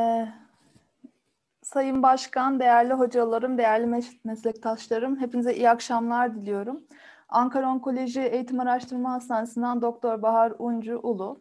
Ee, Sayın Başkan, değerli hocalarım, değerli meslektaşlarım, hepinize iyi akşamlar diliyorum. Ankara Onkoloji Eğitim Araştırma Hastanesi'nden Doktor Bahar Uncu Ulu.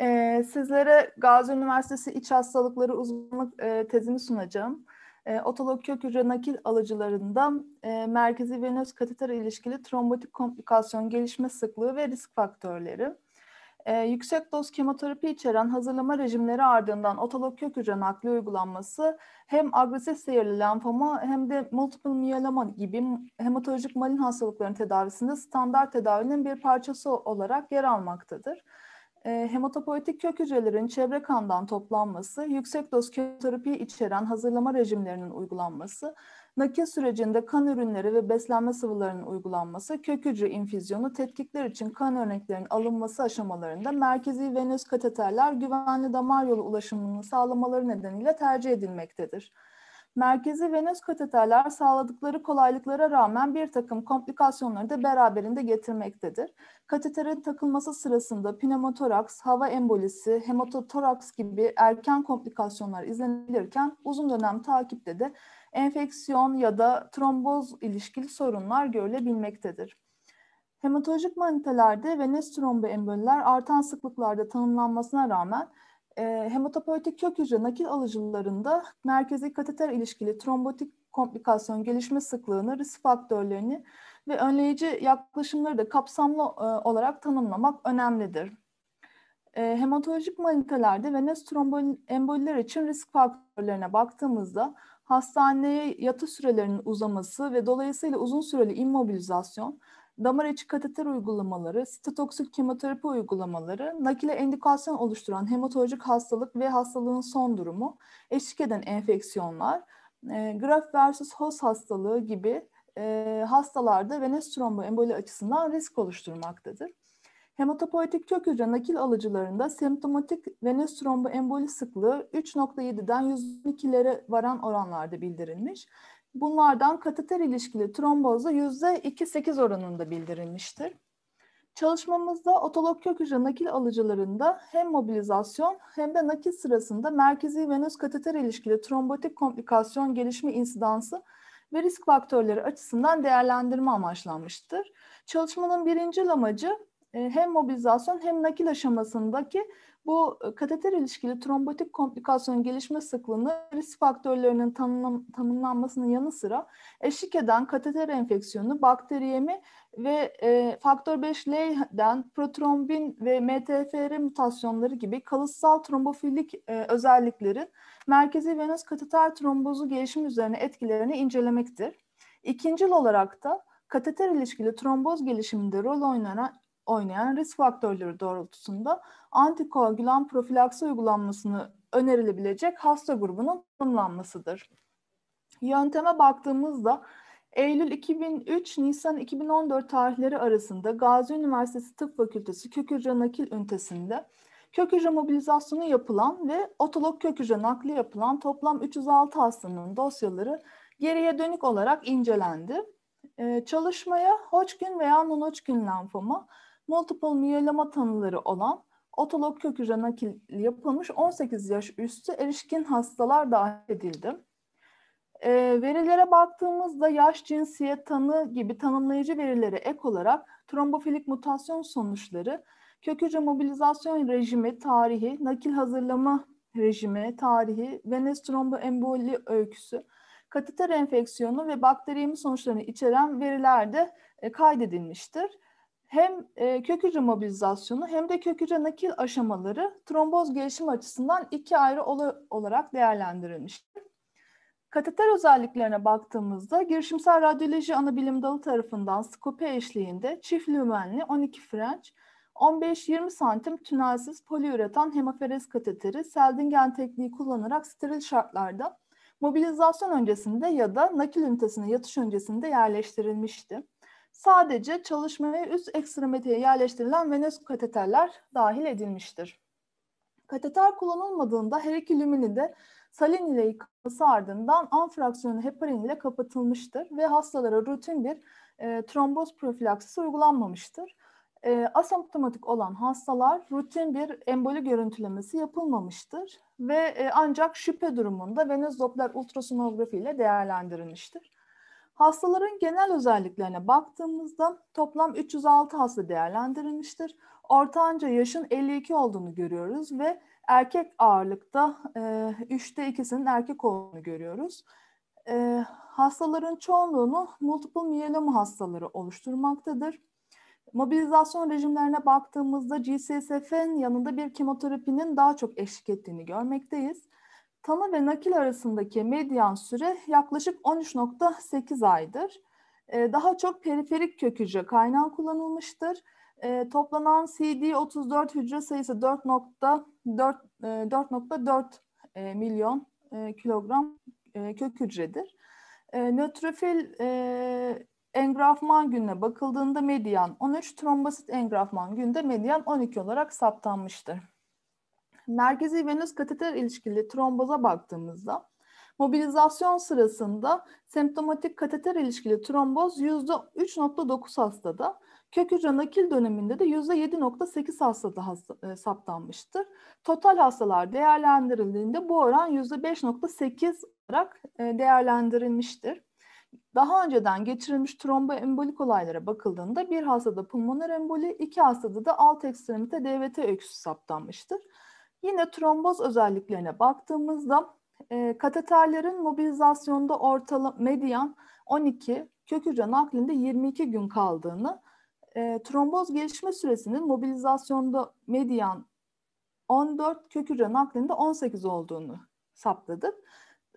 Ee, sizlere Gazi Üniversitesi İç Hastalıkları Uzmanlık e, tezimi sunacağım. E, otolog kök hücre nakil alıcılarında e, merkezi venöz kateter ilişkili trombotik komplikasyon gelişme sıklığı ve risk faktörleri. E, yüksek doz kemoterapi içeren hazırlama rejimleri ardından otolog kök hücre nakli uygulanması hem agresif seyirli lenfoma hem de multiple miyeloma gibi hematolojik malign hastalıkların tedavisinde standart tedavinin bir parçası olarak yer almaktadır e, hematopoietik kök hücrelerin çevre kandan toplanması, yüksek doz kemoterapi içeren hazırlama rejimlerinin uygulanması, nakil sürecinde kan ürünleri ve beslenme sıvılarının uygulanması, kök hücre infüzyonu, tetkikler için kan örneklerinin alınması aşamalarında merkezi venöz kateterler güvenli damar yolu ulaşımını sağlamaları nedeniyle tercih edilmektedir merkezi venöz kateterler sağladıkları kolaylıklara rağmen bir takım komplikasyonları da beraberinde getirmektedir. Kateterin takılması sırasında pneumotoraks, hava embolisi, hematotoraks gibi erken komplikasyonlar izlenilirken uzun dönem takipte de enfeksiyon ya da tromboz ilişkili sorunlar görülebilmektedir. Hematolojik manitelerde venöz tromboemboliler artan sıklıklarda tanımlanmasına rağmen e, hematopoietik kök hücre nakil alıcılarında merkezi kateter ilişkili trombotik komplikasyon gelişme sıklığını, risk faktörlerini ve önleyici yaklaşımları da kapsamlı e, olarak tanımlamak önemlidir. E, hematolojik manitelerde venöz tromboemboliler için risk faktörlerine baktığımızda hastaneye yatı sürelerinin uzaması ve dolayısıyla uzun süreli immobilizasyon, damar içi kateter uygulamaları, sitotoksik kemoterapi uygulamaları, nakile endikasyon oluşturan hematolojik hastalık ve hastalığın son durumu, eşlik eden enfeksiyonlar, e, graft versus host hastalığı gibi e, hastalarda venöz tromboemboli açısından risk oluşturmaktadır. Hematopoietik kök hücre nakil alıcılarında semptomatik venöz tromboemboli sıklığı 3.7'den 112'lere varan oranlarda bildirilmiş Bunlardan kateter ilişkili trombozda %2-8 oranında bildirilmiştir. Çalışmamızda otolog kök hücre nakil alıcılarında hem mobilizasyon hem de nakil sırasında merkezi venöz kateter ilişkili trombotik komplikasyon gelişme insidansı ve risk faktörleri açısından değerlendirme amaçlanmıştır. Çalışmanın birinci amacı e, hem mobilizasyon hem nakil aşamasındaki bu e, kateter ilişkili trombotik komplikasyonun gelişme sıklığını risk faktörlerinin tanımlan tanımlanmasının yanı sıra eşlik eden kateter enfeksiyonu, bakteriyemi ve e, faktör 5 L'den protrombin ve MTFR mutasyonları gibi kalıtsal trombofilik e, özelliklerin merkezi venöz kateter trombozu gelişim üzerine etkilerini incelemektir. İkincil olarak da kateter ilişkili tromboz gelişiminde rol oynayan oynayan risk faktörleri doğrultusunda antikoagülan profilaksi uygulanmasını önerilebilecek hasta grubunun tanımlanmasıdır. Yönteme baktığımızda Eylül 2003 Nisan 2014 tarihleri arasında Gazi Üniversitesi Tıp Fakültesi kök hücre nakil ünitesinde kök hücre mobilizasyonu yapılan ve otolog kök hücre nakli yapılan toplam 306 hastanın dosyaları geriye dönük olarak incelendi. Ee, çalışmaya Hodgkin veya non-Hodgkin lenfoma, multiple miyeloma tanıları olan otolog kök hücre nakil yapılmış 18 yaş üstü erişkin hastalar dahil edildi. E, verilere baktığımızda yaş, cinsiyet, tanı gibi tanımlayıcı verilere ek olarak trombofilik mutasyon sonuçları, kök hücre mobilizasyon rejimi, tarihi, nakil hazırlama rejimi, tarihi, venöz tromboemboli öyküsü, kateter enfeksiyonu ve bakteriyemi sonuçlarını içeren veriler de e, kaydedilmiştir hem e, kökücü mobilizasyonu hem de kökücü nakil aşamaları tromboz gelişimi açısından iki ayrı olarak değerlendirilmiştir. Kateter özelliklerine baktığımızda girişimsel radyoloji anabilim dalı tarafından skopi eşliğinde çift lümenli 12 French 15-20 santim tünelsiz poliüretan hemoferez kateteri Seldingen tekniği kullanarak steril şartlarda mobilizasyon öncesinde ya da nakil ünitesine yatış öncesinde yerleştirilmişti sadece çalışmaya üst ekstremiteye yerleştirilen venöz kateterler dahil edilmiştir. Kateter kullanılmadığında her iki lümini de salin ile yıkılması ardından an heparin ile kapatılmıştır ve hastalara rutin bir e, tromboz profilaksisi uygulanmamıştır. E, asemptomatik olan hastalar rutin bir emboli görüntülemesi yapılmamıştır ve e, ancak şüphe durumunda venöz doppler ultrasonografi ile değerlendirilmiştir. Hastaların genel özelliklerine baktığımızda toplam 306 hasta değerlendirilmiştir. Ortanca yaşın 52 olduğunu görüyoruz ve erkek ağırlıkta e, 3'te 2'sinin erkek olduğunu görüyoruz. E, hastaların çoğunluğunu multiple miyeloma hastaları oluşturmaktadır. Mobilizasyon rejimlerine baktığımızda GCSF'nin yanında bir kemoterapinin daha çok eşlik ettiğini görmekteyiz. Tanı ve nakil arasındaki medyan süre yaklaşık 13.8 aydır. Ee, daha çok periferik kök kaynağı kullanılmıştır. Ee, toplanan CD34 hücre sayısı 4.4 e, e, milyon e, kilogram kök hücredir. Nötrofil engrafman gününe bakıldığında medyan 13, trombosit engrafman günde medyan 12 olarak saptanmıştır merkezi venöz kateter ilişkili tromboza baktığımızda mobilizasyon sırasında semptomatik kateter ilişkili tromboz %3.9 hastada, kök hücre nakil döneminde de %7.8 hastada hasta, e, saptanmıştır. Total hastalar değerlendirildiğinde bu oran %5.8 olarak e, değerlendirilmiştir. Daha önceden geçirilmiş tromboembolik olaylara bakıldığında bir hastada pulmoner emboli, iki hastada da alt ekstremite DVT öyküsü saptanmıştır. Yine tromboz özelliklerine baktığımızda e, kateterlerin mobilizasyonda ortalama median 12, kök hücre naklinde 22 gün kaldığını, e, tromboz gelişme süresinin mobilizasyonda median 14, kök hücre naklinde 18 olduğunu saptadık.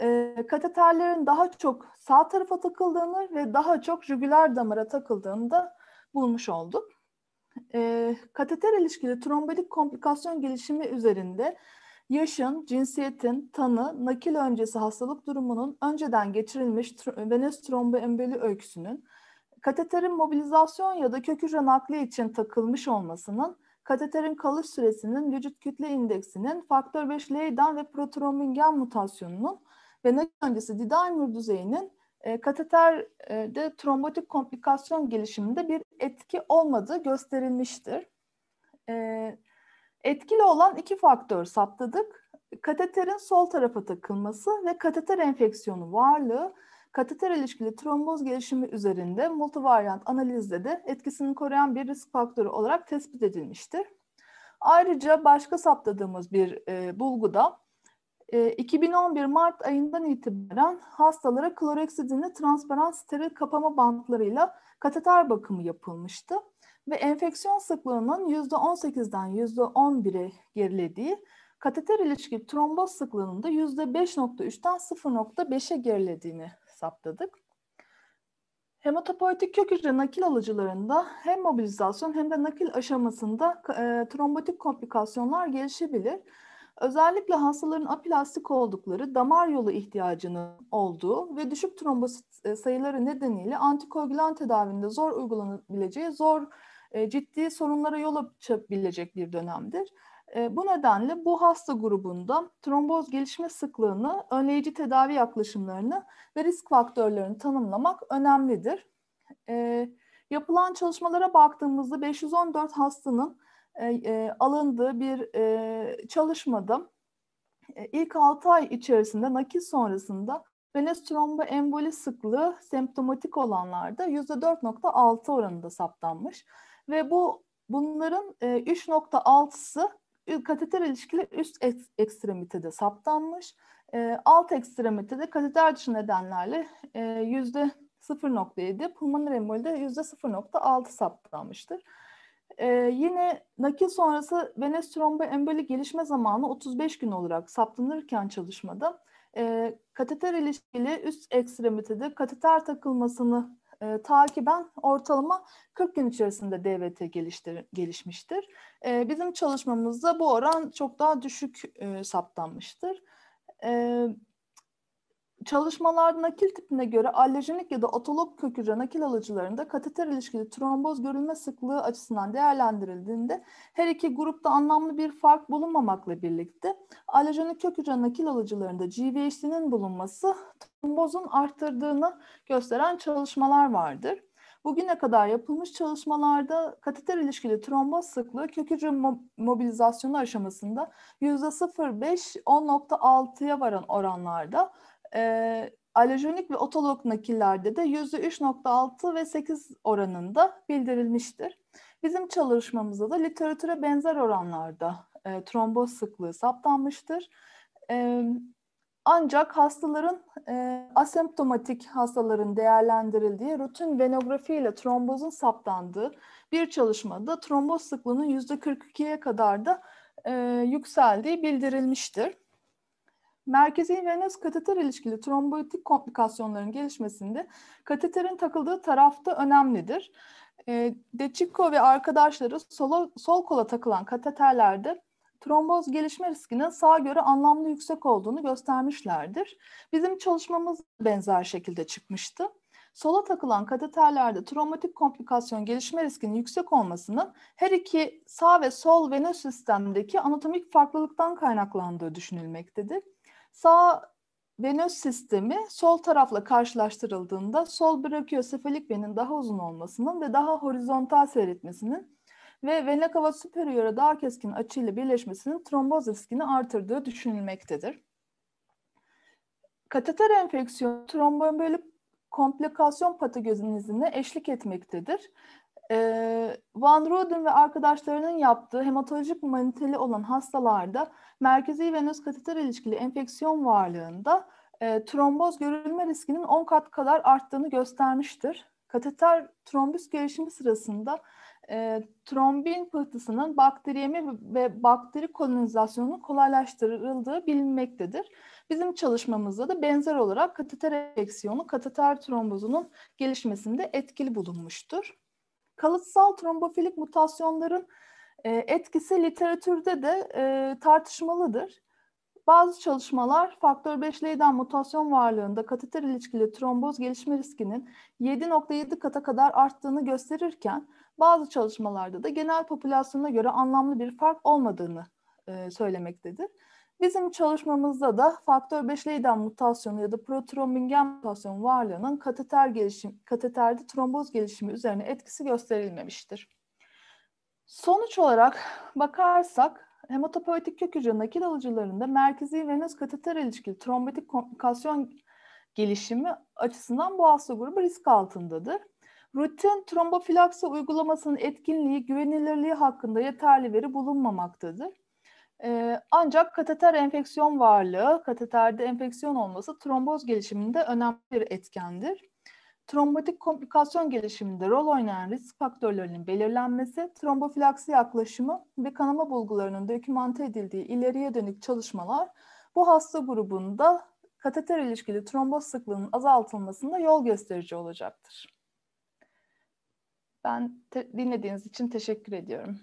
E, kateterlerin daha çok sağ tarafa takıldığını ve daha çok jugüler damara takıldığını da bulmuş olduk. E, kateter ilişkili trombolik komplikasyon gelişimi üzerinde yaşın, cinsiyetin, tanı, nakil öncesi hastalık durumunun önceden geçirilmiş venöz tromboemboli öyküsünün, kateterin mobilizasyon ya da kök hücre nakli için takılmış olmasının, kateterin kalış süresinin vücut kütle indeksinin faktör 5 Leydan ve protrombingen mutasyonunun ve nakil öncesi didaimer düzeyinin ee, kateterde trombotik komplikasyon gelişiminde bir etki olmadığı gösterilmiştir. Ee, etkili olan iki faktör saptadık. Kateterin sol tarafa takılması ve kateter enfeksiyonu varlığı kateter ilişkili tromboz gelişimi üzerinde multivariant analizde de etkisini koruyan bir risk faktörü olarak tespit edilmiştir. Ayrıca başka saptadığımız bir e, bulgu da 2011 ee, Mart ayından itibaren hastalara kloreksidinli transparan steril kapama bantlarıyla kateter bakımı yapılmıştı ve enfeksiyon sıklığının %18'den %11'e gerilediği, kateter ilişki tromboz sıklığının da %5.3'ten 0.5'e gerilediğini saptadık. Hematopoietik kök hücre nakil alıcılarında hem mobilizasyon hem de nakil aşamasında e, trombotik komplikasyonlar gelişebilir. Özellikle hastaların aplastik oldukları, damar yolu ihtiyacının olduğu ve düşük trombosit e, sayıları nedeniyle antikoagülan tedavinde zor uygulanabileceği, zor e, ciddi sorunlara yol açabilecek bir dönemdir. E, bu nedenle bu hasta grubunda tromboz gelişme sıklığını, önleyici tedavi yaklaşımlarını ve risk faktörlerini tanımlamak önemlidir. Yapılan çalışmalara baktığımızda 514 hastanın e, e, alındığı bir e, çalışmada e, ilk 6 ay içerisinde nakil sonrasında venöz tromboemboli sıklığı semptomatik olanlarda %4.6 oranında saptanmış ve bu bunların e, 3.6'sı kateter ilişkili üst ekstremitede saptanmış. E, alt ekstremitede kateter dışı nedenlerle e, yüzde 0.7, pulmoner embolide yüzde 0.6 saptanmıştır. Ee, yine nakil sonrası venöz tromboemboli gelişme zamanı 35 gün olarak saptanırken çalışmada e, kateter ilişkili üst ekstremitede kateter takılmasını e, takiben ortalama 40 gün içerisinde DVT geliştir, gelişmiştir. E, bizim çalışmamızda bu oran çok daha düşük e, saptanmıştır. Evet. Çalışmalarda nakil tipine göre allerjenik ya da otolog kök hücre nakil alıcılarında kateter ilişkili tromboz görülme sıklığı açısından değerlendirildiğinde her iki grupta anlamlı bir fark bulunmamakla birlikte allerjenik kök hücre nakil alıcılarında GVHD'nin bulunması trombozun arttırdığını gösteren çalışmalar vardır. Bugüne kadar yapılmış çalışmalarda kateter ilişkili tromboz sıklığı kök hücre mobilizasyonu aşamasında %0,5-10,6'ya varan oranlarda e, ee, alojenik ve otolog nakillerde de %3.6 ve 8 oranında bildirilmiştir. Bizim çalışmamızda da literatüre benzer oranlarda e, tromboz sıklığı saptanmıştır. E, ancak hastaların e, asemptomatik hastaların değerlendirildiği rutin venografi ile trombozun saptandığı bir çalışmada tromboz sıklığının %42'ye kadar da e, yükseldiği bildirilmiştir. Merkezi venöz kateter ilişkili trombotik komplikasyonların gelişmesinde kateterin takıldığı tarafta önemlidir. E, De Chico ve arkadaşları sola, sol kola takılan kateterlerde tromboz gelişme riskinin sağa göre anlamlı yüksek olduğunu göstermişlerdir. Bizim çalışmamız benzer şekilde çıkmıştı. Sola takılan kateterlerde trombotik komplikasyon gelişme riskinin yüksek olmasının her iki sağ ve sol venöz sistemdeki anatomik farklılıktan kaynaklandığı düşünülmektedir. Sağ venöz sistemi sol tarafla karşılaştırıldığında sol brachiosefalik venin daha uzun olmasının ve daha horizontal seyretmesinin ve vena cava superior'a daha keskin açıyla birleşmesinin tromboz riskini artırdığı düşünülmektedir. Kateter enfeksiyonu tromboembolik komplikasyon patogenizmine eşlik etmektedir ee, Van Roden ve arkadaşlarının yaptığı hematolojik maniteli olan hastalarda merkezi venöz kateter ilişkili enfeksiyon varlığında e, tromboz görülme riskinin 10 kat kadar arttığını göstermiştir. Kateter trombüs gelişimi sırasında e, trombin pıhtısının bakteriyemi ve bakteri kolonizasyonunu kolaylaştırıldığı bilinmektedir. Bizim çalışmamızda da benzer olarak kateter enfeksiyonu kateter trombozunun gelişmesinde etkili bulunmuştur kalıtsal trombofilik mutasyonların e, etkisi literatürde de e, tartışmalıdır. Bazı çalışmalar faktör 5 L'den mutasyon varlığında kateter ilişkili tromboz gelişme riskinin 7.7 kata kadar arttığını gösterirken bazı çalışmalarda da genel popülasyona göre anlamlı bir fark olmadığını e, söylemektedir. Bizim çalışmamızda da faktör 5 Leyden mutasyonu ya da protrombingen mutasyonu varlığının kateter gelişim, kateterde tromboz gelişimi üzerine etkisi gösterilmemiştir. Sonuç olarak bakarsak hematopoietik kök hücre nakil alıcılarında merkezi venöz kateter ilişkili trombotik komplikasyon gelişimi açısından bu hasta grubu risk altındadır. Rutin trombofilaksi uygulamasının etkinliği, güvenilirliği hakkında yeterli veri bulunmamaktadır ancak kateter enfeksiyon varlığı, kateterde enfeksiyon olması tromboz gelişiminde önemli bir etkendir. Trombotik komplikasyon gelişiminde rol oynayan risk faktörlerinin belirlenmesi, trombofilaksi yaklaşımı ve kanama bulgularının dokümante edildiği ileriye dönük çalışmalar bu hasta grubunda kateter ilişkili tromboz sıklığının azaltılmasında yol gösterici olacaktır. Ben dinlediğiniz için teşekkür ediyorum.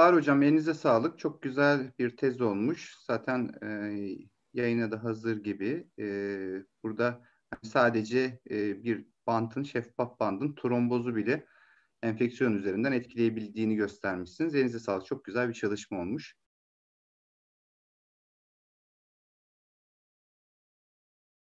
Bahar Hocam elinize sağlık. Çok güzel bir tez olmuş. Zaten e, yayına da hazır gibi. E, burada sadece e, bir bantın, şeffaf bandın trombozu bile enfeksiyon üzerinden etkileyebildiğini göstermişsiniz. Elinize sağlık. Çok güzel bir çalışma olmuş.